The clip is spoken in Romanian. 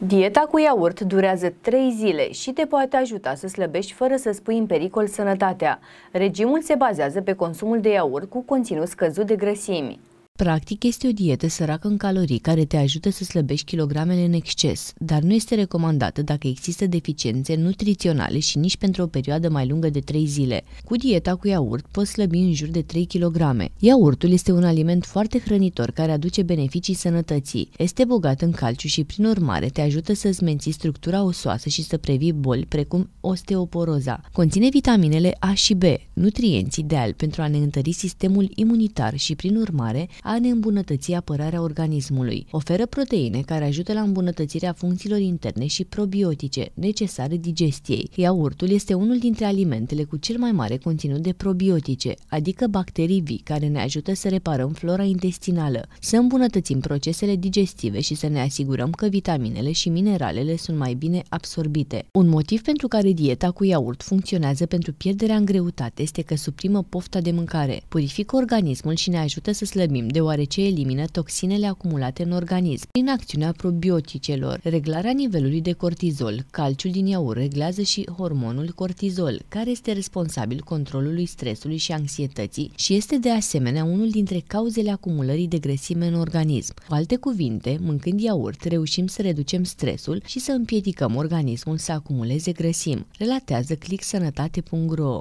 Dieta cu iaurt durează 3 zile și te poate ajuta să slăbești fără să spui în pericol sănătatea. Regimul se bazează pe consumul de iaurt cu conținut scăzut de grăsimi. Practic, este o dietă săracă în calorii care te ajută să slăbești kilogramele în exces, dar nu este recomandată dacă există deficiențe nutriționale și nici pentru o perioadă mai lungă de 3 zile. Cu dieta cu iaurt poți slăbi în jur de 3 kg. Iaurtul este un aliment foarte hrănitor care aduce beneficii sănătății. Este bogat în calciu și, prin urmare, te ajută să-ți menții structura osoasă și să previi boli precum osteoporoza. Conține vitaminele A și B, nutrienți de pentru a ne întări sistemul imunitar și, prin urmare, a ne îmbunătăți apărarea organismului. Oferă proteine care ajută la îmbunătățirea funcțiilor interne și probiotice necesare digestiei. Iaurtul este unul dintre alimentele cu cel mai mare conținut de probiotice, adică bacterii vii care ne ajută să reparăm flora intestinală, să îmbunătățim procesele digestive și să ne asigurăm că vitaminele și mineralele sunt mai bine absorbite. Un motiv pentru care dieta cu iaurt funcționează pentru pierderea în greutate este că suprimă pofta de mâncare, purifică organismul și ne ajută să slăbim deoarece elimină toxinele acumulate în organism prin acțiunea probioticelor. Reglarea nivelului de cortizol, calciul din iaur reglează și hormonul cortizol, care este responsabil controlului stresului și anxietății și este de asemenea unul dintre cauzele acumulării de grăsime în organism. Cu alte cuvinte, mâncând iaurt, reușim să reducem stresul și să împiedicăm organismul să acumuleze grăsimi, relatează clicksănătate.ro.